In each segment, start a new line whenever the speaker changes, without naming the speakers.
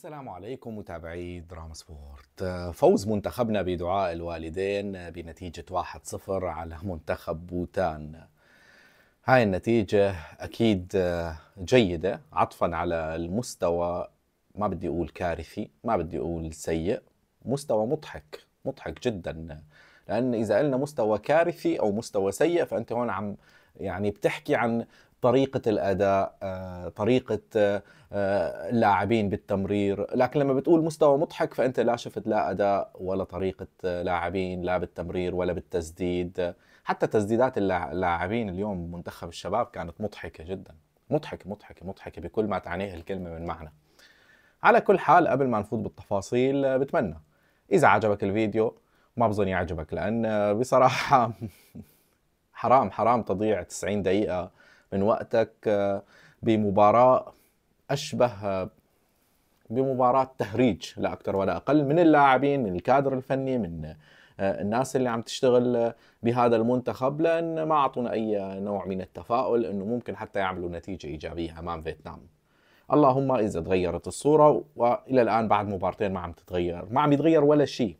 السلام عليكم متابعي دراما سبورت فوز منتخبنا بدعاء الوالدين بنتيجة 1-0 على منتخب بوتان هاي النتيجة أكيد جيدة عطفا على المستوى ما بدي أقول كارثي ما بدي أقول سيء مستوى مضحك مضحك جدا لأن إذا قلنا مستوى كارثي أو مستوى سيء فأنت هون عم يعني بتحكي عن طريقه الاداء آه، طريقه آه، اللاعبين بالتمرير لكن لما بتقول مستوى مضحك فانت لا شفت لا اداء ولا طريقه آه، لاعبين لا بالتمرير ولا بالتسديد حتى تسديدات اللاعبين اليوم منتخب الشباب كانت مضحكه جدا مضحكه مضحكه مضحكه بكل ما تعنيه الكلمه من معنى على كل حال قبل ما نفوت بالتفاصيل بتمنى اذا عجبك الفيديو ما بظن يعجبك لان بصراحه حرام حرام تضيع 90 دقيقه من وقتك آه، بمباراة أشبه آه، بمباراة تهريج لا أكثر ولا أقل من اللاعبين من الكادر الفني من آه، الناس اللي عم تشتغل بهذا المنتخب لأن ما أعطونا أي نوع من التفاؤل أنه ممكن حتى يعملوا نتيجة إيجابية أمام فيتنام اللهم إذا تغيرت الصورة وإلى الآن بعد مبارتين ما عم تتغير ما عم يتغير ولا شيء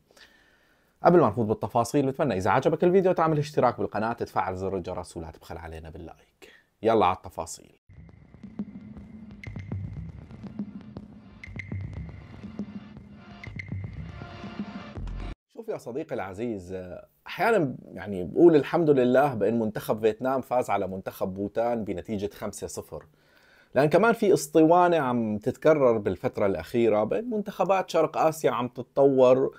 قبل ما نفوت بالتفاصيل بتمنى إذا عجبك الفيديو تعمل اشتراك بالقناة تفعل زر الجرس ولا تبخل علينا باللايك يلا على التفاصيل شوف يا صديقي العزيز احيانا يعني بقول الحمد لله بان منتخب فيتنام فاز على منتخب بوتان بنتيجه 5-0 لان كمان في اسطوانه عم تتكرر بالفتره الاخيره بان منتخبات شرق اسيا عم تتطور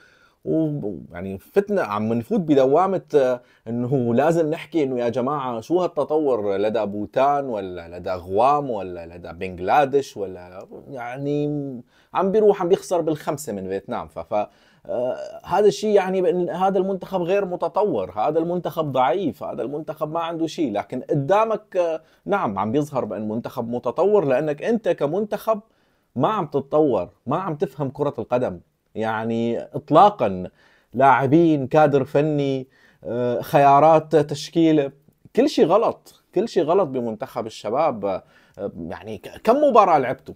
ويعني فتنا عم نفوت بدوامه آه، انه لازم نحكي انه يا جماعه شو هالتطور لدى بوتان ولا لدى غوام ولا لدى بنغلاديش ولا يعني عم بيروح عم بيخسر بالخمسه من فيتنام ف آه، هذا الشيء يعني هذا المنتخب غير متطور هذا المنتخب ضعيف هذا المنتخب ما عنده شيء لكن قدامك آه، نعم عم بيظهر بان منتخب متطور لانك انت كمنتخب ما عم تتطور ما عم تفهم كرة القدم يعني اطلاقا لاعبين كادر فني آه، خيارات تشكيله كل شيء غلط كل شيء غلط بمنتخب الشباب آه، يعني كم مباراه لعبتوا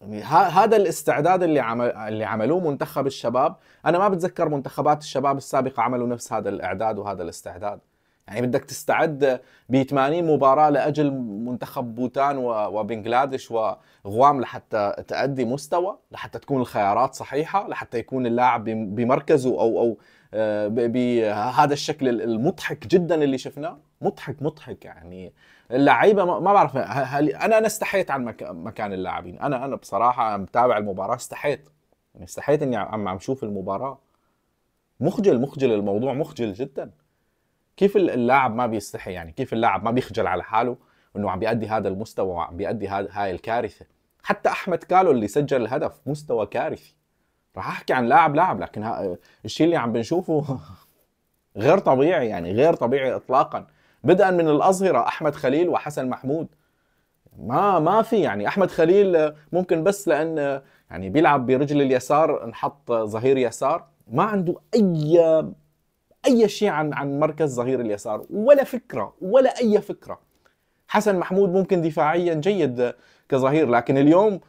يعني هذا الاستعداد اللي عمل اللي عملوه منتخب الشباب انا ما بتذكر منتخبات الشباب السابقه عملوا نفس هذا الاعداد وهذا الاستعداد يعني بدك تستعد ب 80 مباراه لاجل منتخب بوتان وبنغلاديش وغوام لحتى تأدي مستوى لحتى تكون الخيارات صحيحه لحتى يكون اللاعب بمركزه او او آه، بهذا الشكل المضحك جدا اللي شفناه مضحك مضحك يعني اللعيبه ما بعرف هل انا انا استحيت عن مكان اللاعبين انا انا بصراحه متابع المباراه استحيت يعني استحيت اني عم عم شوف المباراه مخجل مخجل الموضوع مخجل جدا كيف اللاعب ما بيستحي يعني كيف اللاعب ما بيخجل على حاله انه عم بيأدي هذا المستوى وعم بيأدي هاي الكارثه حتى احمد كالو اللي سجل الهدف مستوى كارثي راح احكي عن لاعب لاعب لكن الشيء اللي عم بنشوفه غير طبيعي يعني غير طبيعي اطلاقا بدءا من الاظهره احمد خليل وحسن محمود ما ما في يعني احمد خليل ممكن بس لان يعني بيلعب برجل اليسار انحط ظهير يسار ما عنده اي اي شيء عن عن مركز ظهير اليسار ولا فكره ولا اي فكره حسن محمود ممكن دفاعيا جيد كظهير لكن اليوم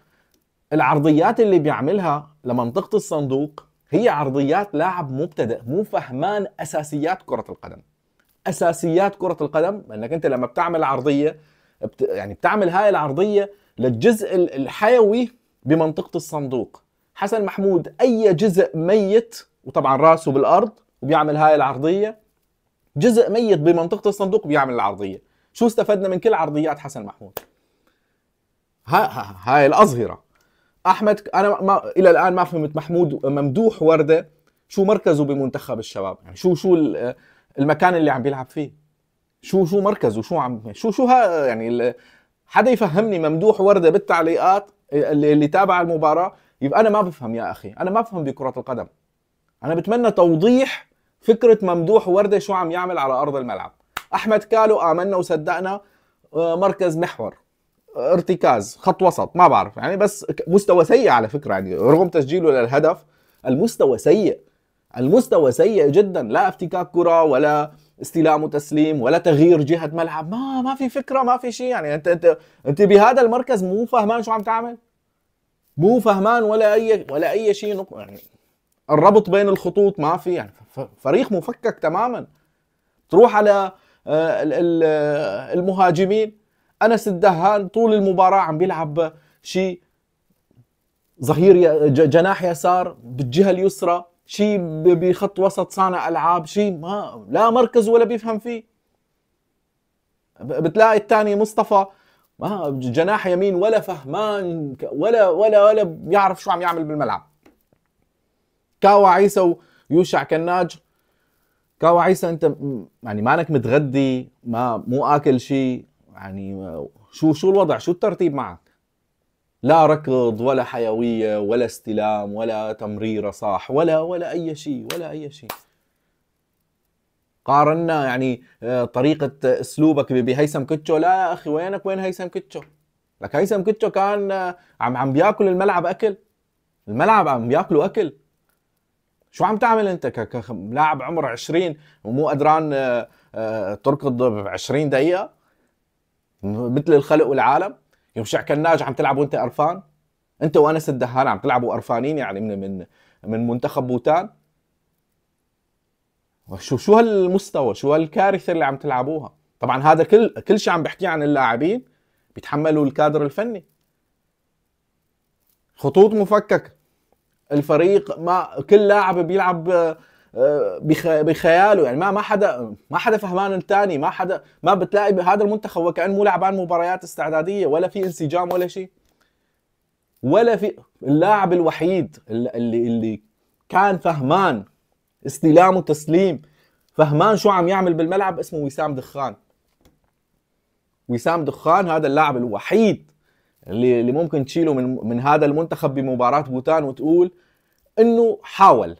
العرضيات اللي بيعملها لمنطقه الصندوق هي عرضيات لاعب مبتدئ مو فهمان اساسيات كره القدم اساسيات كره القدم انك انت لما بتعمل عرضيه بت... يعني بتعمل هاي العرضيه للجزء الحيوي بمنطقه الصندوق حسن محمود اي جزء ميت وطبعا راسه بالارض وبيعمل هاي العرضيه جزء ميت بمنطقه الصندوق بيعمل العرضيه شو استفدنا من كل عرضيات حسن محمود ها هاي الاظهره احمد انا ما الى الان ما فهمت محمود ممدوح ورده شو مركزه بمنتخب الشباب يعني شو شو المكان اللي عم بيلعب فيه شو شو مركزه شو عم شو شو ها يعني حدا يفهمني ممدوح ورده بالتعليقات اللي, اللي تابع المباراه يبقى انا ما بفهم يا اخي انا ما بفهم بكره القدم انا بتمنى توضيح فكره ممدوح ورده شو عم يعمل على ارض الملعب احمد كالو امنا وصدقنا آه، مركز محور ارتكاز خط وسط ما بعرف يعني بس مستوى سيء على فكره يعني رغم تسجيله للهدف المستوى سيء المستوى سيء جدا لا افتكاك كره ولا استلام وتسليم ولا تغيير جهه ملعب ما ما في فكره ما في شيء يعني انت انت انت بهذا المركز مو فهمان شو عم تعمل مو فهمان ولا اي ولا اي شيء يعني الربط بين الخطوط ما في يعني فريق مفكك تماما تروح على آه، آه، المهاجمين انس الدهان طول المباراه عم بيلعب شيء ظهير جناح يسار بالجهه اليسرى شيء بخط وسط صانع العاب شيء ما لا مركز ولا بيفهم فيه بتلاقي الثاني مصطفى ما جناح يمين ولا فهمان ولا ولا ولا بيعرف شو عم يعمل بالملعب كاوا عيسى يوشع كناج كاوا عيسى انت يعني مانك متغدي ما مو اكل شيء يعني شو شو الوضع شو الترتيب معك لا ركض ولا حيويه ولا استلام ولا تمريره صح ولا ولا اي شيء ولا اي شيء قارنا يعني آه، طريقة اسلوبك بهيثم كتشو لا يا اخي وينك وين هيثم كتشو لك هيثم كتشو كان آه، عم عم بياكل الملعب اكل الملعب عم بياكلوا اكل شو عم تعمل انت كلاعب عمر 20 ومو قدران آه، آه، تركض ب 20 دقيقه مثل الخلق والعالم يوم شعكناج عم تلعب وانت قرفان انت وانس الدهان عم تلعبوا قرفانين يعني من من من منتخب بوتان شو شو هالمستوى شو هالكارثه اللي عم تلعبوها طبعا هذا كل كل شيء عم بحكيه عن اللاعبين بيتحملوا الكادر الفني خطوط مفككه الفريق ما كل لاعب بيلعب آه، بخياله يعني ما ما حدا ما حدا فهمان الثاني ما حدا ما بتلاقي بهذا المنتخب وكانه لعبان مباريات استعداديه ولا في انسجام ولا شيء ولا في اللاعب الوحيد اللي اللي كان فهمان استلام وتسليم فهمان شو عم يعمل بالملعب اسمه وسام دخان وسام دخان هذا اللاعب الوحيد اللي اللي ممكن تشيله من من هذا المنتخب بمباراه بوتان وتقول انه حاول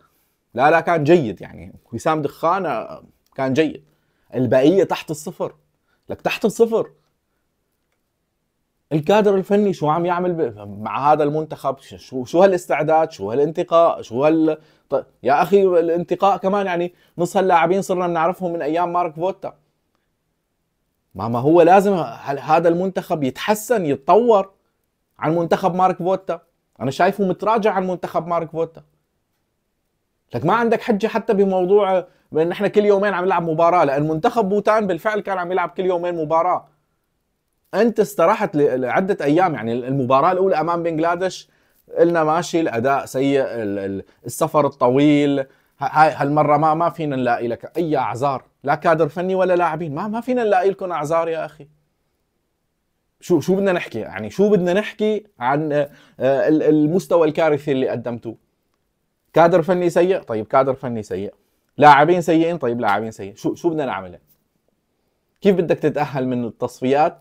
لا لا كان جيد يعني وسام دخان آه، كان جيد البقيه تحت الصفر لك تحت الصفر الكادر الفني شو عم يعمل مع هذا المنتخب شو شو هالاستعداد شو هالانتقاء شو هال يا اخي الانتقاء كمان يعني نص هاللاعبين صرنا بنعرفهم من ايام مارك فوتا ما ما هو لازم هذا المنتخب يتحسن يتطور عن منتخب مارك فوتا انا شايفه متراجع عن منتخب مارك فوتا لك ما عندك حجه حتى بموضوع بان احنا كل يومين عم نلعب مباراه لان منتخب بوتان بالفعل كان عم يلعب كل يومين مباراه انت استراحت لعده ايام يعني المباراه الاولى امام بنغلاديش قلنا ماشي الاداء سيء السفر الطويل هاي هالمره ما ما فينا نلاقي لك اي اعذار لا كادر فني ولا لاعبين ما ما فينا نلاقي لكم اعذار يا اخي شو شو بدنا نحكي يعني شو بدنا نحكي عن آه، آه، المستوى الكارثي اللي قدمتوه كادر فني سيء طيب كادر فني سيء لاعبين سيئين طيب لاعبين سيئين شو شو بدنا نعمل كيف بدك تتاهل من التصفيات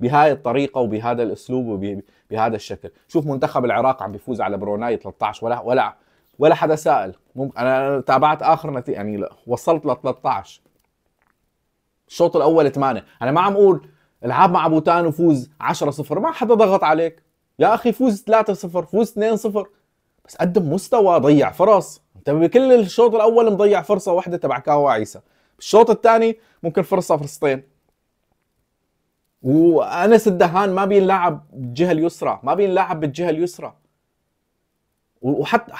بهاي الطريقة وبهذا الأسلوب وبهذا الشكل شوف منتخب العراق عم بيفوز على بروناي 13 ولا ولا ولا حدا سائل ممكن أنا تابعت آخر نتيجة يعني وصلت ل 13 الشوط الاول 8 انا ما عم اقول العب مع بوتان وفوز 10 0 ما حدا ضغط عليك يا اخي فوز 3 0 فوز 2 0 بس قدم مستوى ضيع فرص انت بكل الشوط الاول مضيع فرصه واحده تبع كاوا عيسى بالشوط الثاني ممكن فرصه فرصتين وانس الدهان ما بينلعب بالجهه اليسرى ما بينلعب بالجهه اليسرى وحتى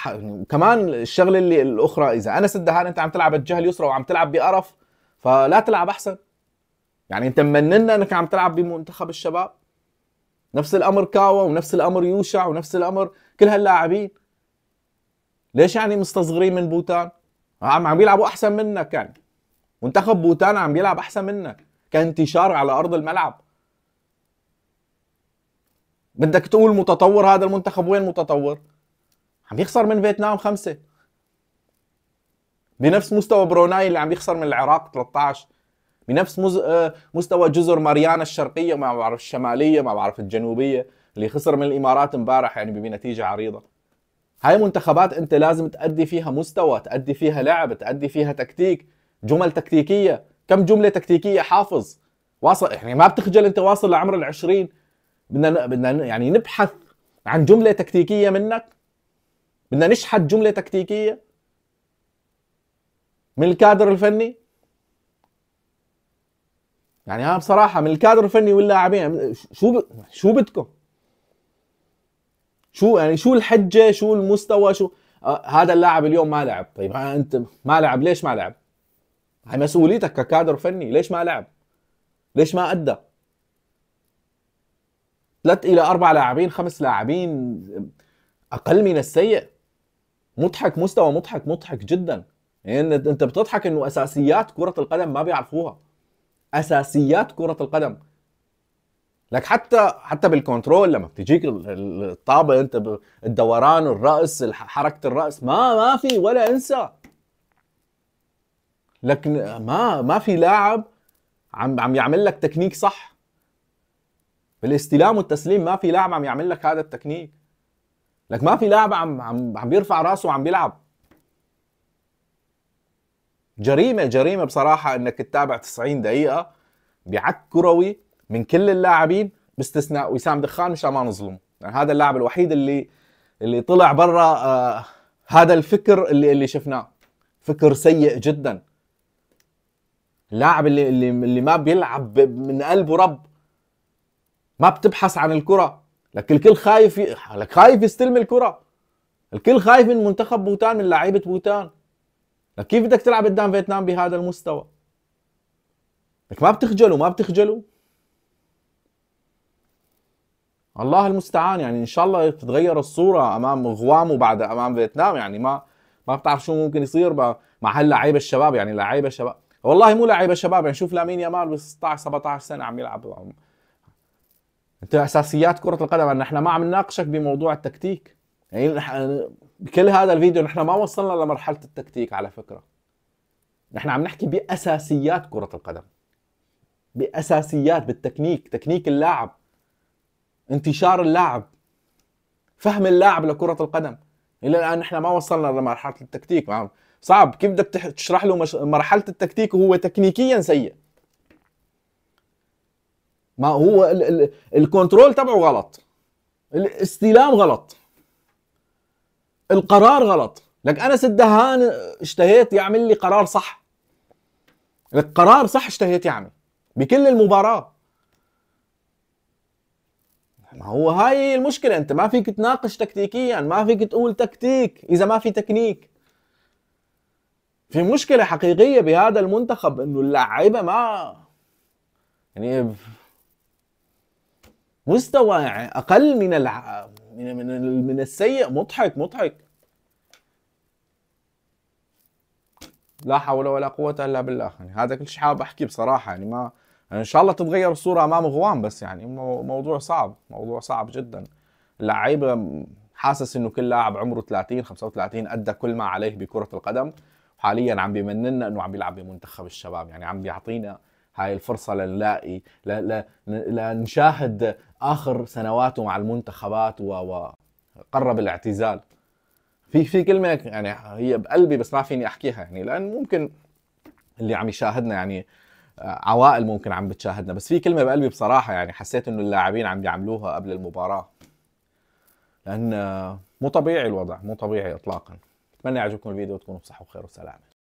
كمان الشغله اللي الاخرى اذا انس الدهان انت عم تلعب بالجهه اليسرى وعم تلعب بقرف فلا تلعب احسن يعني انت مننا انك عم تلعب بمنتخب الشباب نفس الامر كاوا ونفس الامر يوشع ونفس الامر كل هاللاعبين ليش يعني مستصغرين من بوتان عم عم يلعبوا احسن منك يعني منتخب بوتان عم يلعب احسن منك كانتشار على ارض الملعب بدك تقول متطور هذا المنتخب وين متطور عم يخسر من فيتنام خمسه بنفس مستوى بروناي اللي عم يخسر من العراق 13 بنفس آه، مستوى جزر ماريانا الشرقيه ما بعرف الشماليه ما بعرف الجنوبيه اللي خسر من الامارات امبارح يعني بنتيجه عريضه هاي منتخبات انت لازم تأدي فيها مستوى تأدي فيها لعب تأدي فيها تكتيك جمل تكتيكيه كم جمله تكتيكيه حافظ واصل يعني ما بتخجل انت واصل لعمر العشرين بدنا بدنا يعني نبحث عن جمله تكتيكيه منك بدنا نشحت جمله تكتيكيه من الكادر الفني يعني ها بصراحه من الكادر الفني واللاعبين شو ب... شو بدكم شو يعني شو الحجه شو المستوى شو آه هذا اللاعب اليوم ما لعب طيب آه انت ما لعب ليش ما لعب هاي مسؤوليتك ككادر فني ليش ما لعب ليش ما ادى ثلاث الى اربع لاعبين خمس لاعبين اقل من السيء مضحك مستوى مضحك مضحك جدا يعني انت بتضحك انه اساسيات كره القدم ما بيعرفوها اساسيات كره القدم لك حتى حتى بالكنترول لما بتجيك الطابه انت الدوران الراس حركه الراس ما ما في ولا انسى لكن ما ما في لاعب عم عم يعمل لك تكنيك صح بالاستلام والتسليم ما في لاعب عم يعمل لك هذا التكنيك لك ما في لاعب عم عم عم بيرفع راسه وعم بيلعب جريمه جريمه بصراحه انك تتابع 90 دقيقه بعك كروي من كل اللاعبين باستثناء وسام دخان مشان ما نظلمه يعني هذا اللاعب الوحيد اللي اللي طلع برا آه هذا الفكر اللي اللي شفناه فكر سيء جدا اللاعب اللي اللي, اللي ما بيلعب من قلبه رب ما بتبحث عن الكره لك الكل خايف ي... لك خايف يستلم الكره الكل خايف من منتخب بوتان من لعيبه بوتان كيف بدك تلعب قدام فيتنام بهذا المستوى؟ لك ما بتخجلوا ما بتخجلوا الله المستعان يعني ان شاء الله تتغير الصوره امام غوام وبعد امام فيتنام يعني ما ما بتعرف شو ممكن يصير مع هاللعيبه الشباب يعني لعيبه شباب والله مو لعيبه شباب يعني شوف لامين يامال ب 16 17 سنه عم يلعب انت اساسيات كره القدم ان احنا ما عم نناقشك بموضوع التكتيك يعني بكل هذا الفيديو نحن ما وصلنا لمرحله التكتيك على فكره نحن عم نحكي باساسيات كره القدم باساسيات بالتكنيك تكنيك اللاعب انتشار اللاعب فهم اللاعب لكره القدم الى الان نحن ما وصلنا لمرحله التكتيك صعب كيف بدك تشرح له مش... مرحله التكتيك وهو تكنيكيا سيء ما هو ال... ال... الكنترول تبعه غلط الاستلام غلط القرار غلط لك انا سدهان اشتهيت يعمل لي قرار صح لك قرار صح اشتهيت يعمل بكل المباراه ما هو هاي المشكله انت ما فيك تناقش تكتيكيا ما فيك تقول تكتيك اذا ما في تكنيك في مشكله حقيقيه بهذا المنتخب انه اللعيبه ما يعني مستوى يعني اقل من العام من من من السيء مضحك مضحك لا حول ولا قوة الا بالله يعني هذا كل شيء حابب احكي بصراحة يعني ما يعني ان شاء الله تتغير الصورة امام غوان بس يعني موضوع صعب موضوع صعب جدا اللعيبة حاسس انه كل لاعب عمره 30 35 ادى كل ما عليه بكرة القدم حاليا عم بمننا انه عم بيلعب بمنتخب الشباب يعني عم بيعطينا هاي الفرصة لنلاقي لنشاهد آخر سنواته مع المنتخبات وقرب الاعتزال في في كلمة يعني هي بقلبي بس ما فيني أحكيها يعني لأن ممكن اللي عم يشاهدنا يعني آه، عوائل ممكن عم بتشاهدنا بس في كلمة بقلبي بصراحة يعني حسيت إنه اللاعبين عم بيعملوها قبل المباراة لأن مو طبيعي الوضع مو طبيعي إطلاقا أتمنى يعجبكم الفيديو وتكونوا بصحة وخير وسلامة